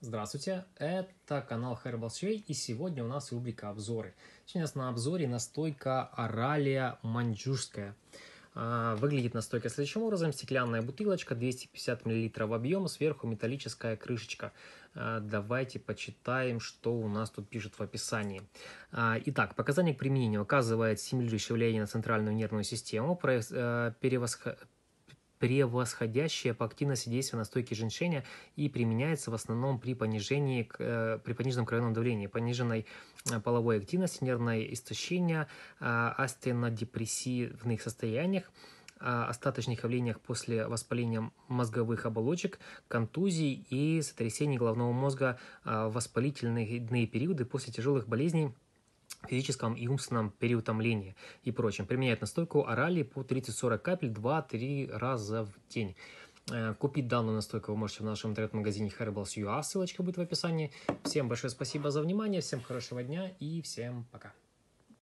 Здравствуйте, это канал Herbal Sway и сегодня у нас рубрика обзоры. Сейчас на обзоре настойка Оралия Маньчжурская. А, выглядит настойка следующим образом. Стеклянная бутылочка, 250 мл в объем, сверху металлическая крышечка. А, давайте почитаем, что у нас тут пишут в описании. А, итак, показания к применению. Оказывает стимулирующее влияние на центральную нервную систему, э, перевосхождение превосходящее по активности действия настойки женьшеня и применяется в основном при понижении, э, при пониженном кровяном давлении, пониженной э, половой активности, нервное истощение, э, астенодепрессивных состояниях, остаточных явлениях после воспаления мозговых оболочек, контузий и сотрясений головного мозга, воспалительные периоды после тяжелых болезней – физическом и умственном переутомлении и прочем. Применяет настойку орали по 30-40 капель 2-3 раза в день. Э, купить данную настойку вы можете в нашем интернет-магазине Herbals.ua, ссылочка будет в описании. Всем большое спасибо за внимание, всем хорошего дня и всем пока.